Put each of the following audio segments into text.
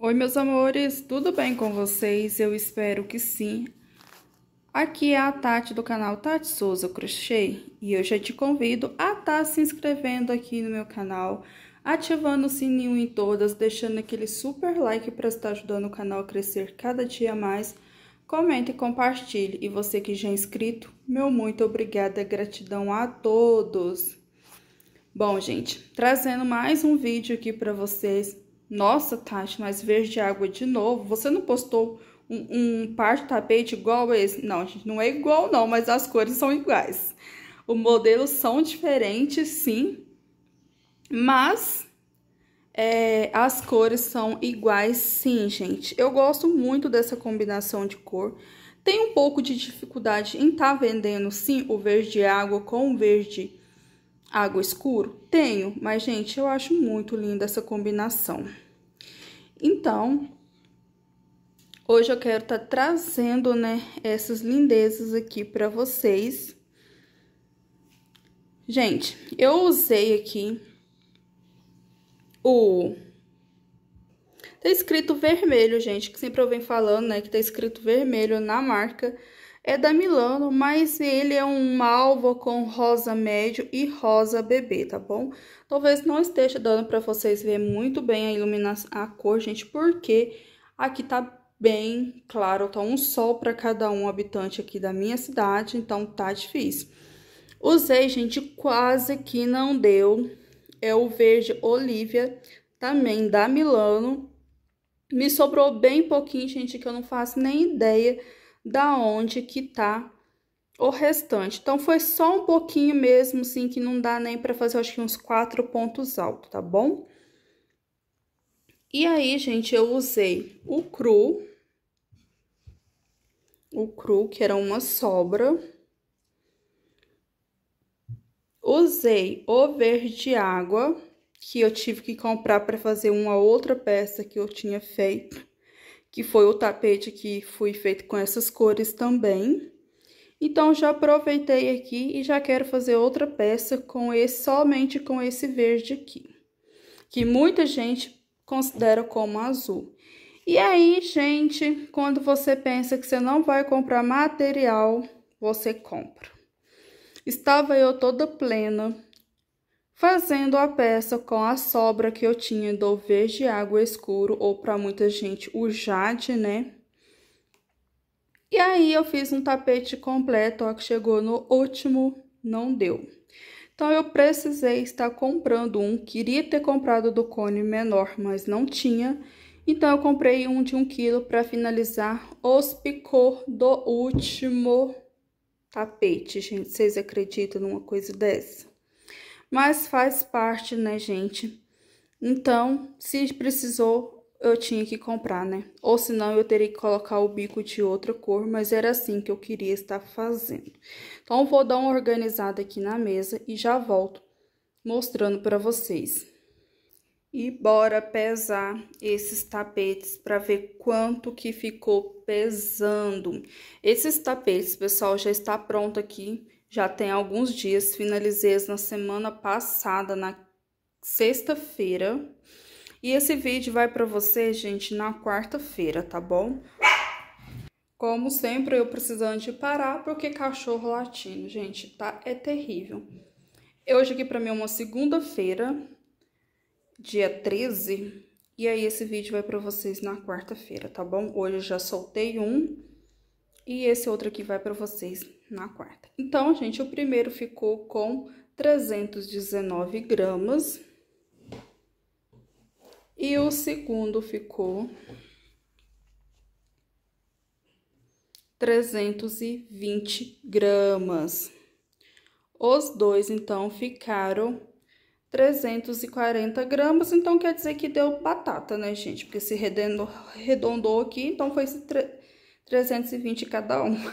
Oi, meus amores, tudo bem com vocês? Eu espero que sim. Aqui é a Tati do canal Tati Souza Crochê e eu já te convido a estar tá se inscrevendo aqui no meu canal, ativando o sininho em todas, deixando aquele super like para estar ajudando o canal a crescer cada dia mais. Comente e compartilhe. E você que já é inscrito, meu muito obrigada, gratidão a todos. Bom, gente, trazendo mais um vídeo aqui para vocês nossa, Tati, mas verde água de novo. Você não postou um, um par de tapete igual a esse? Não, gente, não é igual não, mas as cores são iguais. Os modelos são diferentes, sim, mas é, as cores são iguais, sim, gente. Eu gosto muito dessa combinação de cor. Tem um pouco de dificuldade em estar tá vendendo, sim, o verde água com o verde água escuro? Tenho, mas gente, eu acho muito linda essa combinação. Então, hoje eu quero estar tá trazendo, né, essas lindezas aqui para vocês. Gente, eu usei aqui o... Tá escrito vermelho, gente, que sempre eu venho falando, né, que tá escrito vermelho na marca é da Milano, mas ele é um malvo com rosa médio e rosa bebê, tá bom? Talvez não esteja dando para vocês ver muito bem a iluminação, a cor, gente, porque aqui tá bem claro, tá um sol para cada um habitante aqui da minha cidade, então tá difícil. Usei, gente, quase que não deu. É o verde Olivia, também da Milano. Me sobrou bem pouquinho, gente, que eu não faço nem ideia da onde que tá o restante. Então, foi só um pouquinho mesmo, assim, que não dá nem pra fazer, acho que uns quatro pontos altos, tá bom? E aí, gente, eu usei o cru, o cru, que era uma sobra. Usei o verde água, que eu tive que comprar para fazer uma outra peça que eu tinha feito que foi o tapete que fui feito com essas cores também. Então, já aproveitei aqui e já quero fazer outra peça com esse, somente com esse verde aqui, que muita gente considera como azul. E aí, gente, quando você pensa que você não vai comprar material, você compra. Estava eu toda plena, fazendo a peça com a sobra que eu tinha do verde água escuro, ou para muita gente o jade, né? E aí eu fiz um tapete completo, ó, que chegou no último, não deu. Então eu precisei estar comprando um, queria ter comprado do cone menor, mas não tinha. Então eu comprei um de um quilo para finalizar os picô do último tapete, gente. Vocês acreditam numa coisa dessa? mas faz parte, né, gente? Então, se precisou, eu tinha que comprar, né? Ou senão eu teria que colocar o bico de outra cor, mas era assim que eu queria estar fazendo. Então, vou dar uma organizada aqui na mesa e já volto mostrando para vocês. E bora pesar esses tapetes para ver quanto que ficou pesando. Esses tapetes, pessoal, já está pronto aqui já tem alguns dias, finalizei as na semana passada, na sexta-feira. E esse vídeo vai para você, gente, na quarta-feira, tá bom? Como sempre, eu precisando de parar porque cachorro latindo, gente, tá? É terrível. hoje aqui para mim é uma segunda-feira, dia 13, e aí esse vídeo vai para vocês na quarta-feira, tá bom? Hoje eu já soltei um e esse outro aqui vai para vocês na quarta. Então, gente, o primeiro ficou com 319 gramas e o segundo ficou 320 gramas. Os dois, então, ficaram 340 gramas, então quer dizer que deu batata, né, gente? Porque se arredondou aqui, então foi 320 cada uma.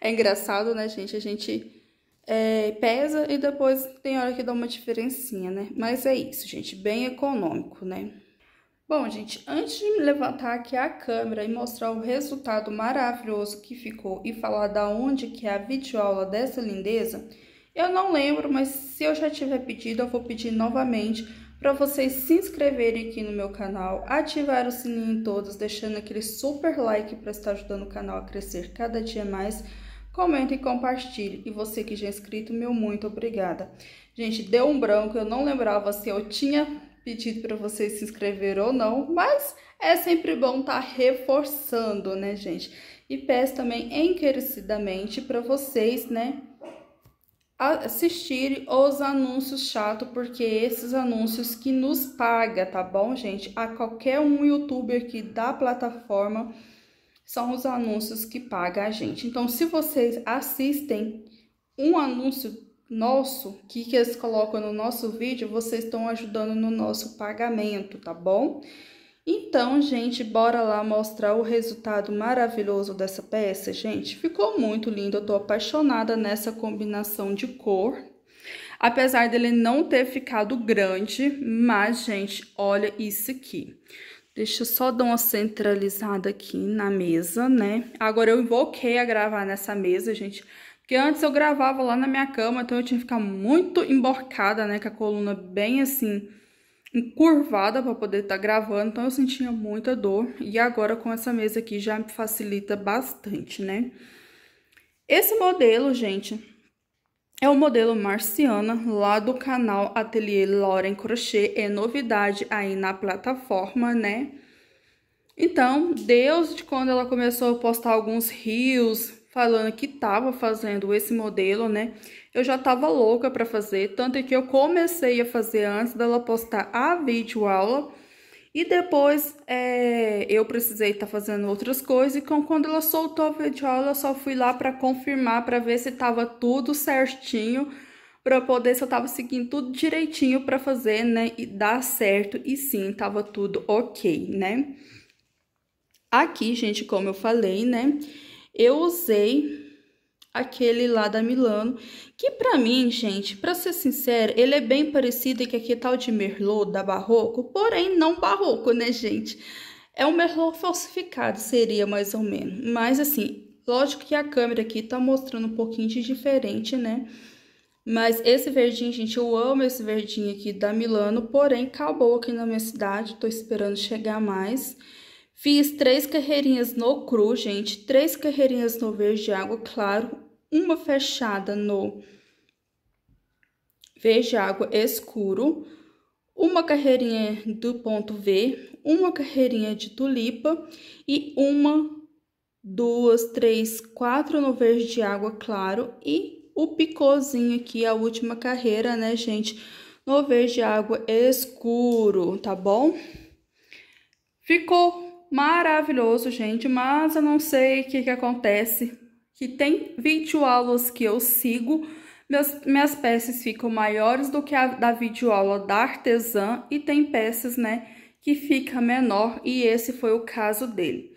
É engraçado, né, gente? A gente é, pesa e depois tem hora que dá uma diferencinha, né? Mas é isso, gente, bem econômico, né? Bom, gente, antes de me levantar aqui a câmera e mostrar o resultado maravilhoso que ficou e falar da onde que é a videoaula dessa lindeza, eu não lembro, mas se eu já tiver pedido, eu vou pedir novamente para vocês se inscreverem aqui no meu canal, ativar o sininho em todos, deixando aquele super like para estar ajudando o canal a crescer cada dia mais. Comente e compartilhe. E você que já é inscrito, meu muito obrigada. Gente, deu um branco, eu não lembrava se eu tinha pedido para vocês se inscrever ou não, mas é sempre bom estar tá reforçando, né, gente? E peço também encarecidamente para vocês, né, assistir os anúncios chato, porque esses anúncios que nos paga, tá bom, gente? A qualquer um youtuber que da plataforma são os anúncios que paga a gente. Então, se vocês assistem um anúncio nosso, que, que eles colocam no nosso vídeo, vocês estão ajudando no nosso pagamento, tá bom? Então, gente, bora lá mostrar o resultado maravilhoso dessa peça, gente. Ficou muito lindo, eu tô apaixonada nessa combinação de cor. Apesar dele não ter ficado grande, mas, gente, olha isso aqui. Deixa eu só dar uma centralizada aqui na mesa, né? Agora eu invoquei a gravar nessa mesa, gente, porque antes eu gravava lá na minha cama, então eu tinha que ficar muito emborcada, né, com a coluna bem assim encurvada para poder estar tá gravando, então eu sentia muita dor. E agora com essa mesa aqui já me facilita bastante, né? Esse modelo, gente, é o modelo Marciana, lá do canal Ateliê Lauren Crochê, é novidade aí na plataforma, né? Então, Deus de quando ela começou a postar alguns rios falando que estava fazendo esse modelo, né? Eu já estava louca para fazer, tanto que eu comecei a fazer antes dela postar a videoaula. E depois é, eu precisei estar tá fazendo outras coisas. E então quando ela soltou a videoaula, eu só fui lá para confirmar, para ver se estava tudo certinho, para poder se eu estava seguindo tudo direitinho para fazer, né? E dar certo. E sim, estava tudo ok, né? Aqui, gente, como eu falei, né? eu usei aquele lá da Milano, que para mim, gente, para ser sincero, ele é bem parecido com aquele tal de Merlot da Barroco, porém não Barroco, né, gente? É um Merlot falsificado, seria mais ou menos. Mas assim, lógico que a câmera aqui tá mostrando um pouquinho de diferente, né? Mas esse verdinho, gente, eu amo esse verdinho aqui da Milano, porém acabou aqui na minha cidade, tô esperando chegar mais. Fiz três carreirinhas no cru, gente, três carreirinhas no verde água claro, uma fechada no verde água escuro, uma carreirinha do ponto V, uma carreirinha de tulipa e uma, duas, três, quatro no verde água claro e o picôzinho aqui, a última carreira, né, gente, no verde água escuro, tá bom? Ficou maravilhoso, gente, mas eu não sei o que, que acontece. Que tem 20 aulas que eu sigo, meus, minhas peças ficam maiores do que a da videoaula da artesã e tem peças, né, que fica menor e esse foi o caso dele.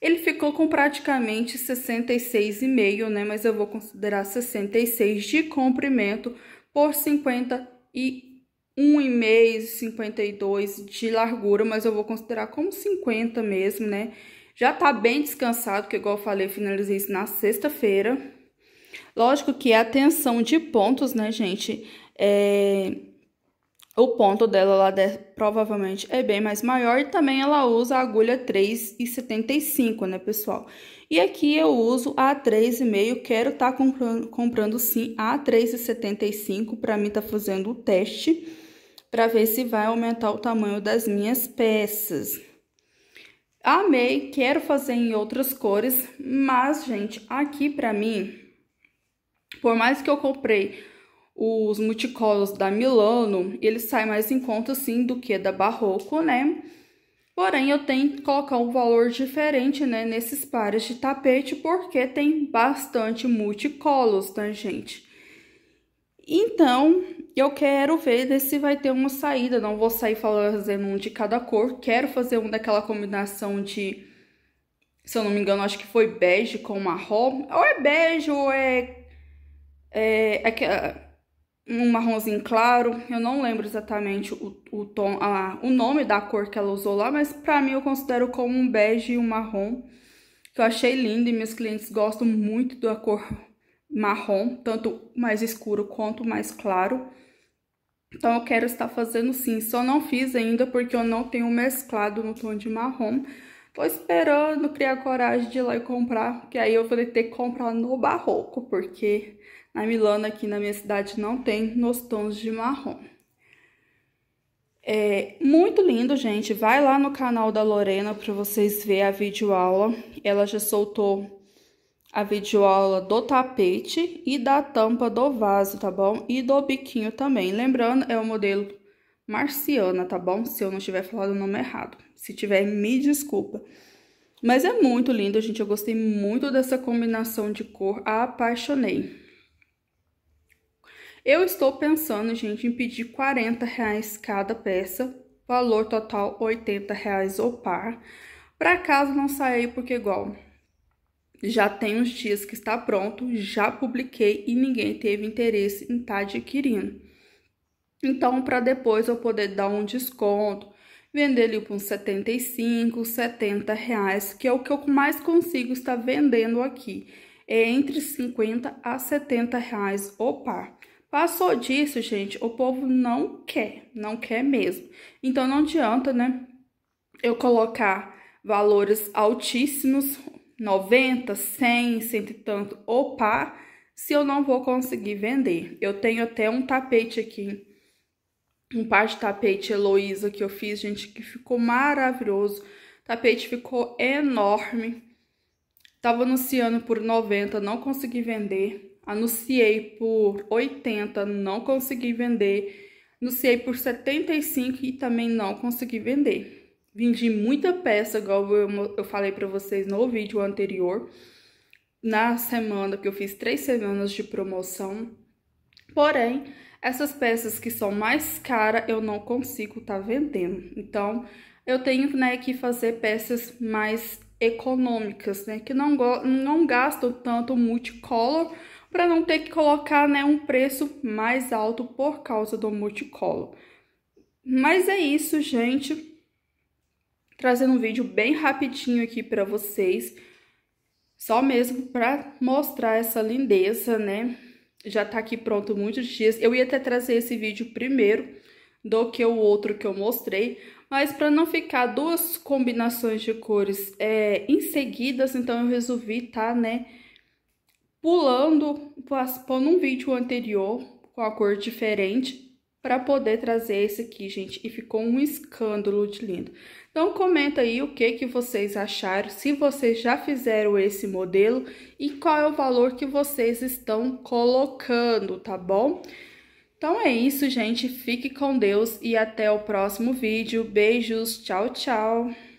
Ele ficou com praticamente 66,5, né, mas eu vou considerar 66 de comprimento por 50 e 1,52 de largura, mas eu vou considerar como 50 mesmo, né? Já tá bem descansado, que igual eu falei, finalizei isso na sexta-feira. Lógico que é a tensão de pontos, né, gente? É... O ponto dela lá de... provavelmente é bem mais maior e também ela usa a agulha 3,75, né, pessoal? E aqui eu uso a 3,5, quero estar tá comprando, comprando sim a 3,75, para mim tá fazendo o teste para ver se vai aumentar o tamanho das minhas peças. Amei, quero fazer em outras cores, mas, gente, aqui para mim, por mais que eu comprei os multicolors da Milano, ele sai mais em conta, assim, do que da Barroco, né? Porém, eu tenho que colocar um valor diferente, né, nesses pares de tapete, porque tem bastante multicolors, tá, gente? Então, eu quero ver se vai ter uma saída. Não vou sair fazendo um de cada cor. Quero fazer um daquela combinação de, se eu não me engano, acho que foi bege com marrom. Ou é bege, ou é, é, é, é um marronzinho claro. Eu não lembro exatamente o, o, tom, a, o nome da cor que ela usou lá, mas pra mim eu considero como um bege e um marrom. Que eu achei lindo e meus clientes gostam muito da cor marrom, tanto mais escuro quanto mais claro. Então, eu quero estar fazendo sim, só não fiz ainda porque eu não tenho mesclado no tom de marrom. Tô esperando criar coragem de ir lá e comprar, que aí eu vou ter que comprar no Barroco, porque na Milano, aqui na minha cidade, não tem nos tons de marrom. É muito lindo, gente. Vai lá no canal da Lorena para vocês verem a videoaula. Ela já soltou a videoaula do tapete e da tampa do vaso, tá bom? E do biquinho também. Lembrando, é o modelo Marciana, tá bom? Se eu não tiver falado o nome errado. Se tiver, me desculpa. Mas é muito lindo, gente. Eu gostei muito dessa combinação de cor. Apaixonei. Eu estou pensando, gente, em pedir 40 reais cada peça. Valor total 80 reais o par. Pra caso não sair, porque igual... Já tem uns dias que está pronto, já publiquei e ninguém teve interesse em estar tá adquirindo. Então, para depois eu poder dar um desconto, vender ele por uns 75, 70 reais, que é o que eu mais consigo estar vendendo aqui. É entre 50 a 70 reais o par. Passou disso, gente, o povo não quer, não quer mesmo. Então não adianta, né, eu colocar valores altíssimos 90, 100, cento e tanto opa se eu não vou conseguir vender. Eu tenho até um tapete aqui, um par de tapete Heloísa que eu fiz, gente, que ficou maravilhoso. O tapete ficou enorme. Tava anunciando por 90, não consegui vender. Anunciei por 80, não consegui vender. Anunciei por 75 e também não consegui vender vendi muita peça, igual eu, eu falei para vocês no vídeo anterior. Na semana que eu fiz três semanas de promoção. Porém, essas peças que são mais caras eu não consigo estar tá vendendo. Então, eu tenho né, que fazer peças mais econômicas, né? Que não, não gastam tanto multicolor para não ter que colocar né, um preço mais alto por causa do multicolor. Mas é isso, gente trazendo um vídeo bem rapidinho aqui para vocês, só mesmo para mostrar essa lindeza, né? Já tá aqui pronto muitos dias. Eu ia até trazer esse vídeo primeiro do que o outro que eu mostrei, mas para não ficar duas combinações de cores é, em seguidas, então eu resolvi tá, né, pulando, pondo um vídeo anterior com a cor diferente para poder trazer esse aqui, gente, e ficou um escândalo de lindo. Então comenta aí o que que vocês acharam, se vocês já fizeram esse modelo e qual é o valor que vocês estão colocando, tá bom? Então é isso, gente, fique com Deus e até o próximo vídeo. Beijos, tchau, tchau.